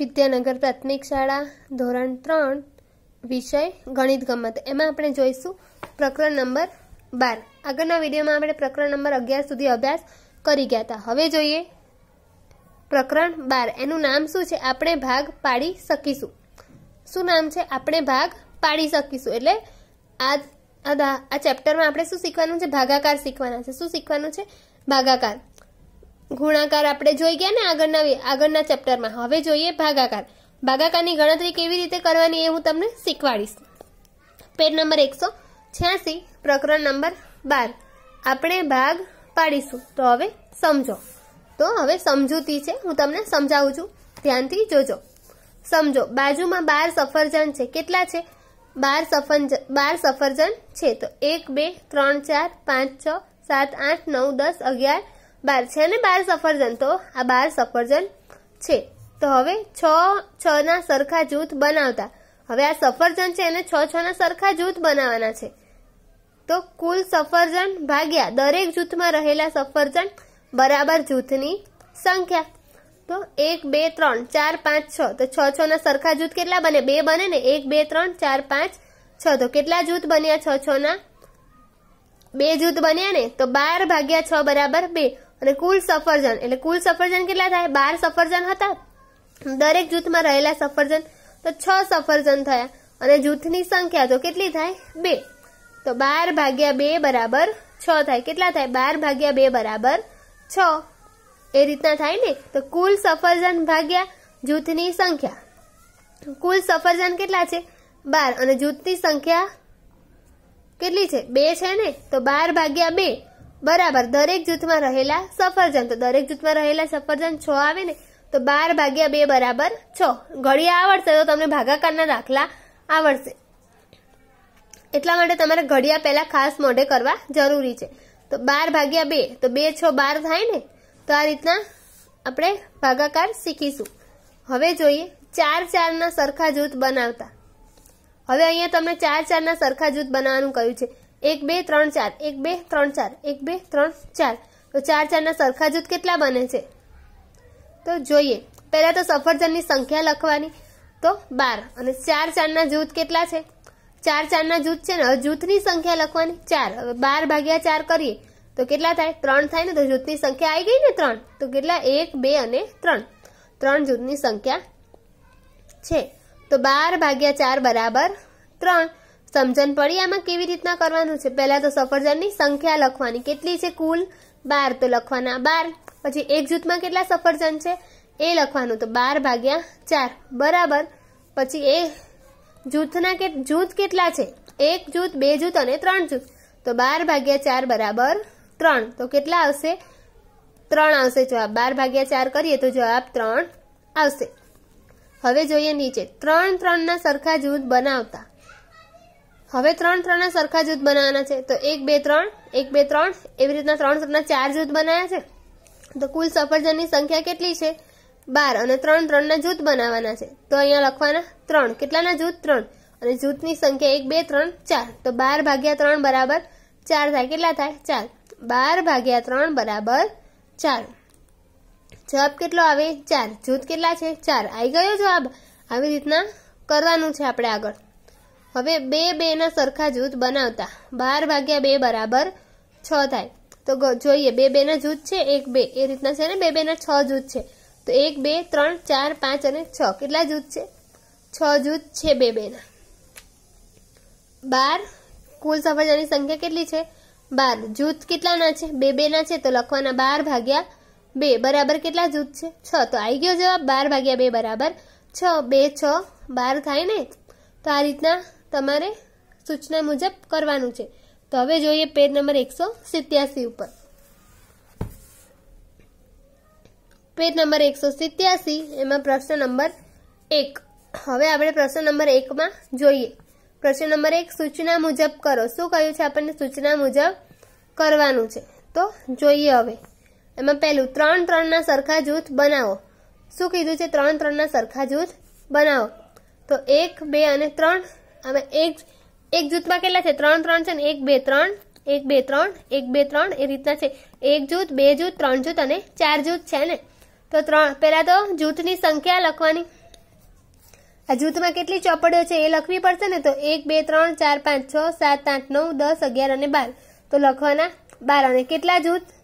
વિદ્યાનગર પ્રાથમિક શાળા ધોરણ ત્રણ વિષય ગણિત ગમત એમાં આપણે જોઈશું પ્રકરણ નંબર બાર આગળના વિડીયોમાં આપણે પ્રકરણ નંબર અગિયાર સુધી અભ્યાસ કરી ગયા હતા હવે જોઈએ પ્રકરણ બાર એનું નામ શું છે આપણે ભાગ પાડી શકીશું શું નામ છે આપણે ભાગ પાડી શકીશું એટલે આ આ ચેપ્ટરમાં આપણે શું શીખવાનું છે ભાગાકાર શીખવાના છે શું શીખવાનું છે ભાગાકાર ગુણાકાર આપણે જોઈ ગયા ને આગળના આગળના ચેપ્ટરમાં હવે જોઈએ ભાગાકાર ભાગાકારની ગણતરી કેવી રીતે કરવાની એ હું તમને શીખવાડીશ પેજ નંબર એકસો છ્યાસી પ્રકરણ નંબર બાર આપણે ભાગ પાડીશું તો હવે સમજો તો હવે સમજૂતી છે હું તમને સમજાવું છું ધ્યાનથી જોજો સમજો બાજુમાં બાર સફરજન છે કેટલા છે બાર સફરજન બાર સફરજન છે તો એક બે ત્રણ ચાર પાંચ છ સાત આઠ નવ દસ અગિયાર બાર છે અને બાર સફરજન તો આ બાર સફરજન છે તો હવે છ છ ના સરખા જૂથ બનાવતા હવે આ સફરજન છે એને છ છ ના સરખા જૂથ બનાવવાના છે તો કુલ સફરજન ભાગ્યા દરેક જૂથમાં રહેલા સફરજન બરાબર જૂથની સંખ્યા તો એક બે ત્રણ ચાર પાંચ છ તો છ છ ના સરખા જૂથ કેટલા બને બે બને ને એક બે ત્રણ ચાર પાંચ છ તો કેટલા જૂથ બન્યા છ છ ના બે જૂથ બન્યા ને તો બાર ભાગ્યા છ બરાબર બે અને કુલ સફરજન એટલે કુલ સફરજન કેટલા થાય બાર સફરજન હતા દરેક જૂથમાં રહેલા સફરજન તો છ સફરજન થયા અને જૂથની સંખ્યા તો કેટલી થાય બે તો બાર ભાગ્યા બે બરાબર છ થાય કેટલા થાય બાર ભાગ્યા બે બરાબર છ એ રીતના થાય ને તો કુલ સફરજન ભાગ્યા જૂથની સંખ્યા કુલ સફરજન કેટલા છે બાર અને જૂથની સંખ્યા કેટલી છે બે છે ને તો બાર ભાગ્યા બે બરાબર દરેક જૂથમાં રહેલા સફરજન તો દરેક જૂથમાં રહેલા સફરજન છ આવે ને તો બાર ભાગ્યા બે બરાબર છ ઘડિયા આવડશે તો તમને ભાગાકારના દાખલા આવડશે એટલા માટે તમારે ઘડિયા પહેલા ખાસ મોઢે કરવા જરૂરી છે તો બાર ભાગ્યા બે તો બે છ બાર થાય ને તો આ રીતના આપણે ભાગાકાર શીખીશું હવે જોઈએ ચાર ચારના સરખા જૂથ બનાવતા હવે અહીંયા તમને ચાર ચારના સરખા જૂથ બનાવવાનું કહ્યું છે એક બે ત્રણ ચાર એક બે ત્રણ ચાર એક બે ત્રણ ચાર તો ચાર ચારના સરખા જૂથ કેટલા બને છે તો જોઈએ પહેલાં તો સફરજનની સંખ્યા લખવાની તો બાર અને ચાર ચારના જૂથ કેટલા છે ચાર ચારના જૂથ છે ને જૂથની સંખ્યા લખવાની ચાર હવે બાર ભાગ્યા ચાર કરીએ તો કેટલા થાય ત્રણ થાય ને તો જૂથની સંખ્યા આવી ગઈ ને ત્રણ તો કેટલા એક બે અને ત્રણ ત્રણ જૂથની સંખ્યા છે તો બાર ભાગ્યા ચાર બરાબર ત્રણ સમજણ પડી આમાં કેવી રીતના કરવાનું છે પહેલાં તો સફરજનની સંખ્યા લખવાની કેટલી છે કુલ બાર તો લખવાના બાર પછી એક જૂથમાં કેટલા સફરજન છે એ લખવાનું તો બાર ભાગ્યા ચાર બરાબર પછી એ જૂથના કે જૂથ કેટલા છે એક જૂથ બે જૂથ અને ત્રણ જૂથ તો બાર ભાગ્યા ચાર બરાબર ત્રણ તો કેટલા આવશે ત્રણ આવશે જવાબ બાર ભાગ્યા ચાર કરીએ તો જવાબ ત્રણ આવશે હવે જોઈએ નીચે ત્રણ ત્રણના સરખા જૂથ બનાવતા હવે ત્રણ ત્રણના સરખા જૂથ બનાવવાના છે તો એક બે ત્રણ એક બે ત્રણ એવી રીતના ત્રણ ત્રણના ચાર જૂથ બનાવ્યા છે તો કુલ સફરજનની સંખ્યા કેટલી છે બાર અને ત્રણ ત્રણના જૂથ બનાવવાના છે તો અહીંયા લખવાના ત્રણ કેટલાના જૂથ ત્રણ અને જૂથની સંખ્યા એક બે ત્રણ ચાર તો બાર ભાગ્યા ત્રણ બરાબર ચાર થાય કેટલા થાય ચાર બાર ભાગ્યા ત્રણ બરાબર ચાર જવાબ કેટલો આવે ચાર જૂથ કેટલા છે ચાર આવી ગયો જવાબ આવી રીતના કરવાનું છે આપણે આગળ હવે બે બેના સરખા જૂથ બનાવતા બાર ભાગ્યા બે બરાબર છ થાય તો જોઈએ બે બેના જૂથ છે એક બે એ રીતના છે ને બે બેના છ જૂથ છે તો એક બે ત્રણ ચાર પાંચ અને છ કેટલા જૂથ છે છ જૂથ છે બે બેના બાર કુલ સફરજનની સંખ્યા કેટલી છે બાર જૂથ કેટલાના છે બે બેના છે તો લખવાના બાર ભાગ્યા બે બરાબર કેટલા જૂથ છે છ તો આવી ગયો જવાબ બાર ભાગ્યા બે બરાબર છ બે છ બાર થાય ને તો આ રીતના તમારે સૂચના મુજબ કરવાનું છે તો હવે જોઈએ પેજ નંબર એકસો સિત્યાસી ઉપર પેજ નંબર એકસો સિત્યાસી એમાં પ્રશ્ન નંબર એક હવે આપણે પ્રશ્ન નંબર એકમાં જોઈએ પ્રશ્ન નંબર એક સૂચના મુજબ કરો શું કહ્યું છે આપણને સૂચના મુજબ કરવાનું છે તો જોઈએ હવે એમાં પહેલું ત્રણ ત્રણના સરખા જૂથ બનાવો શું કીધું છે ત્રણ ત્રણના સરખા જૂથ બનાવો તો એક બે અને ત્રણ હવે એક એક જૂથમાં કેટલા છે ત્રણ ત્રણ છે ને એક બે ત્રણ એક બે ત્રણ એક બે ત્રણ એ રીતના છે એક જૂથ બે જૂથ ત્રણ જૂથ અને ચાર જૂથ છે ને તો ત્રણ પહેલા તો જૂથની સંખ્યા લખવાની આ જૂથમાં કેટલી ચોપડીઓ છે એ લખવી પડશે ને તો એક બે ત્રણ ચાર પાંચ છ સાત આઠ નવ દસ અગિયાર અને બાર તો લખવાના બાર અને કેટલા જૂથ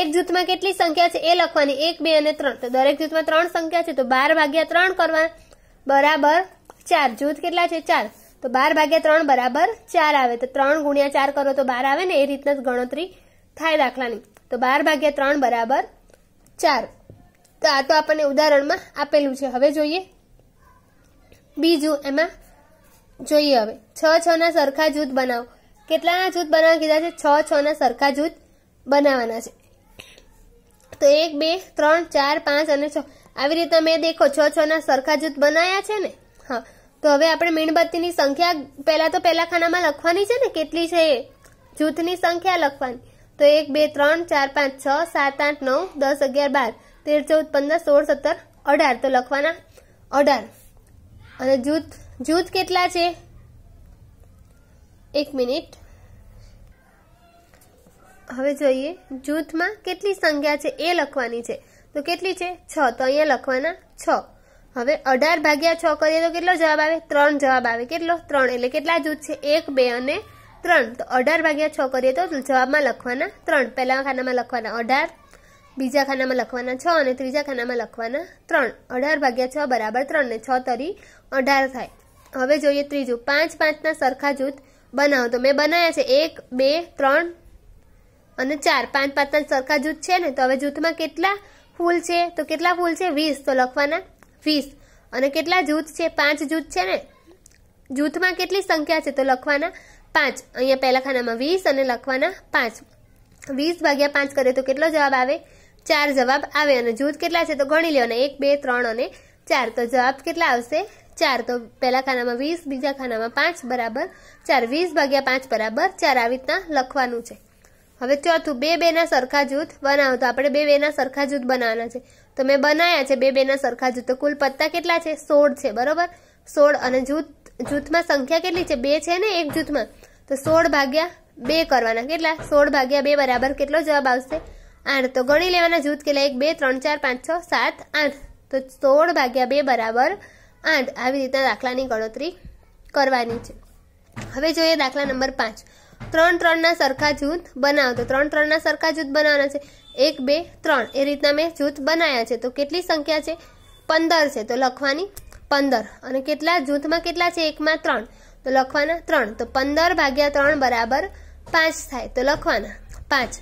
એક જૂથમાં કેટલી સંખ્યા છે એ લખવાની એક બે અને ત્રણ તો દરેક જૂથમાં ત્રણ સંખ્યા છે તો બાર ભાગ્યા ત્રણ કરવા બરાબર ચાર જૂથ કેટલા છે ચાર તો બાર ભાગ્યા ત્રણ બરાબર ચાર આવે તો ત્રણ ગુણ્યા ચાર કરો તો બાર આવે ને એ રીતના જ ગણતરી થાય દાખલાની તો બાર ભાગ્યા ત્રણ બરાબર ચાર તો આ તો આપણને ઉદાહરણમાં આપેલું છે હવે જોઈએ બીજું એમાં જોઈએ હવે છ છ ના સરખા જૂથ બનાવો કેટલાના જૂથ બનાવવા કીધા છે છ છ ના સરખા જૂથ બનાવવાના છે તો એક બે ત્રણ ચાર પાંચ અને છ આવી રીતે મેં દેખો છ છ ના સરખા જૂથ બનાવ્યા છે ને હા તો હવે આપણે મીણબત્તીની સંખ્યા પહેલાં તો પહેલા ખાનામાં લખવાની છે ને કેટલી છે એ જૂથની સંખ્યા લખવાની તો એક બે ત્રણ ચાર પાંચ છ સાત આઠ નવ દસ અગિયાર બાર તેર ચૌદ પંદર સોળ સત્તર અઢાર તો લખવાના અઢાર અને જૂથ જૂથ કેટલા છે એક મિનિટ હવે જોઈએ જૂથમાં કેટલી સંખ્યા છે એ લખવાની છે તો કેટલી છે છ તો અહીંયા લખવાના છ હવે અઢાર ભાગ્યા છ કરીએ તો કેટલો જવાબ આવે ત્રણ જવાબ આવે કેટલો ત્રણ એટલે કેટલા જૂથ છે એક બે અને ત્રણ તો અઢાર ભાગ્યા છ કરીએ તો જવાબમાં લખવાના ત્રણ પહેલા ખાનામાં લખવાના અઢાર બીજા ખાનામાં લખવાના છ અને ત્રીજા ખાનામાં લખવાના ત્રણ અઢાર ભાગ્યા છ બરાબર ત્રણ ને છ તરી અઢાર થાય હવે જોઈએ ત્રીજું પાંચ પાંચના સરખા જૂથ બનાવો તો મેં બનાવ્યા છે એક બે ત્રણ અને ચાર પાંચ પાંચના સરખા જૂથ છે ને તો હવે જૂથમાં કેટલા ફૂલ છે તો કેટલા ફૂલ છે વીસ તો લખવાના વીસ અને કેટલા જૂથ છે પાંચ જૂથ છે ને જૂથમાં કેટલી સંખ્યા છે તો લખવાના પાંચ અહીંયા પહેલા ખાનામાં વીસ અને લખવાના પાંચ વીસ ભાગ્યા પાંચ કરે તો કેટલો જવાબ આવે ચાર જવાબ આવે અને જૂથ કેટલા છે તો ગણી અને એક બે ત્રણ અને ચાર તો જવાબ કેટલા આવશે ચાર તો પહેલા ખાનામાં વીસ બીજા ખાનામાં પાંચ બરાબર ચાર વીસ ભાગ્યા પાંચ બરાબર ચાર આવી રીતના લખવાનું છે હવે ચોથું બે બેના સરખા જૂથ બનાવો તો આપણે બે બેના સરખા જૂથ બનાવવાના છે તો મેં બનાવ્યા છે બે બેના સરખા જૂથ તો કુલ પત્તા કેટલા છે સોળ છે બરોબર સોળ અને જૂથ જૂથમાં સંખ્યા કેટલી છે બે છે ને એક જૂથમાં તો સોળ ભાગ્યા બે કરવાના કેટલા સોળ ભાગ્યા બે બરાબર કેટલો જવાબ આવશે આઠ તો ગણી લેવાના જૂથ કેટલા એક બે ત્રણ ચાર પાંચ છ સાત આઠ તો સોળ ભાગ્યા બે બરાબર આઠ આવી રીતના દાખલાની ગણતરી કરવાની છે હવે જોઈએ દાખલા નંબર પાંચ ત્રણ ત્રણના સરખા જૂથ બનાવો તો ત્રણ ત્રણના સરખા જૂથ બનાવવાના છે એક બે ત્રણ એ રીતના મેં જૂથ બનાવ્યા છે તો કેટલી સંખ્યા છે પંદર છે તો લખવાની પંદર અને કેટલા જૂથમાં કેટલા છે એકમાં ત્રણ તો લખવાના ત્રણ તો પંદર ભાગ્યા ત્રણ બરાબર પાંચ થાય તો લખવાના પાંચ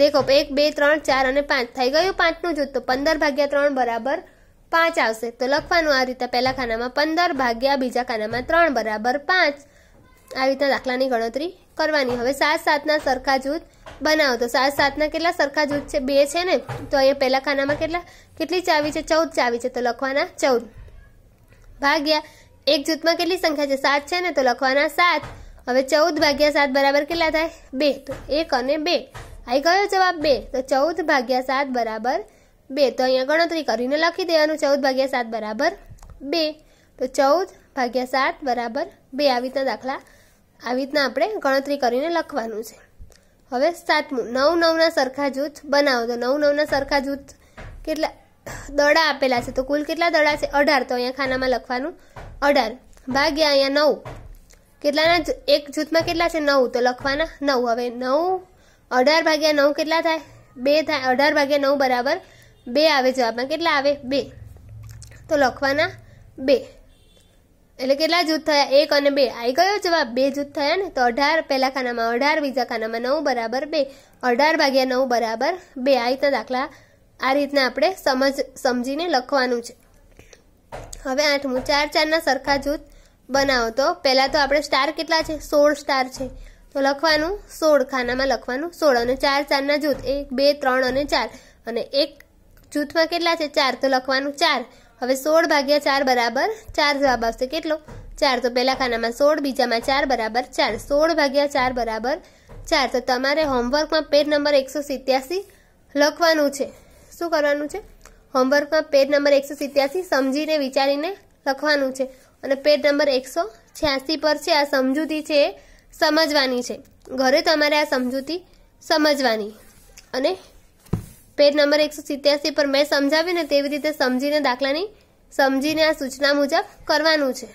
દેખો એક બે ત્રણ ચાર અને પાંચ થઈ ગયું પાંચનું જૂથ તો પંદર ભાગ્યા ત્રણ બરાબર પાંચ આવશે તો લખવાનું આ રીતે પહેલા ખાનામાં પંદર ભાગ્યા બીજા ખાનામાં ત્રણ બરાબર પાંચ આ રીતના દાખલાની ગણતરી કરવાની હવે સાત સાતના સરખા જૂથ બનાવો તો સાત સાતના કેટલા સરખા જૂથ છે બે છે ને તો અહીંયા પહેલા ખાનામાં કેટલા કેટલી ચાવી છે ચૌદ ચાવી છે તો લખવાના ચૌદ ભાગ્યા એક જૂથમાં કેટલી સંખ્યા છે સાત છે ને તો લખવાના સાત હવે ચૌદ ભાગ્યા સાત બરાબર કેટલા થાય બે તો એક અને બે આવી ગયો જવાબ બે તો ચૌદ ભાગ્યા સાત બરાબર બે તો અહીંયા ગણતરી કરીને લખી દેવાનું ચૌદ ભાગ્યા સાત બરાબર બે તો ચૌદ ભાગ્યા સાત બરાબર બે આવી રીતના દાખલા આવી રીતના આપણે ગણતરી કરીને લખવાનું છે હવે સાતમું નવ નવના સરખા જૂથ બનાવો તો નવ નવના સરખા જૂથ કેટલા દડા આપેલા છે તો કુલ કેટલા દડા છે અઢાર તો અહીંયા ખાનામાં લખવાનું અઢાર ભાગ્યા અહીંયા નવ કેટલાના એક જૂથમાં કેટલા છે નવ તો લખવાના નવ હવે નવ અઢાર ભાગ્યા નવ કેટલા થાય બે થાય અઢાર ભાગ્યા નવ બરાબર બે આવે જવાબમાં કેટલા આવે બે તો લખવાના બે એટલે કેટલા જૂથ થયા એક અને બે આવી ગયો જવાબ બે જૂથ થયા ને તો અઢાર પહેલા ખાનામાં અઢાર બીજા ખાનામાં નવ બરાબર બે અઢાર ભાગ્યા નવ બરાબર બે આ રીતના દાખલા આ રીતના આપણે સમજ સમજીને લખવાનું છે હવે આઠમું ચાર ચારના સરખા જૂથ બનાવો તો પહેલાં તો આપણે સ્ટાર કેટલા છે સોળ સ્ટાર છે તો લખવાનું સોળ ખાનામાં લખવાનું સોળ અને ચાર ચારના જૂથ એક બે ત્રણ અને ચાર અને એક જૂથમાં કેટલા છે ચાર તો લખવાનું ચાર હવે સોળ ભાગ્યા ચાર બરાબર ચાર જવાબ આવશે કેટલો ચાર તો પહેલા ખાનામાં સોળ બીજામાં ચાર બરાબર ચાર સોળ ભાગ્યા ચાર બરાબર ચાર તો તમારે હોમવર્કમાં પેજ નંબર એકસો સિત્યાસી લખવાનું છે શું કરવાનું છે હોમવર્કમાં પેજ નંબર એકસો સિત્યાસી સમજીને વિચારીને લખવાનું છે અને પેજ નંબર એકસો છ્યાસી પર છે આ સમજૂતી છે એ સમજવાની છે ઘરે તમારે આ સમજૂતી સમજવાની અને પેજ નંબર એકસો સિત્યાસી પર મેં સમજાવ્યું ને તેવી રીતે સમજીને દાખલાની સમજીને આ સૂચના મુજબ કરવાનું છે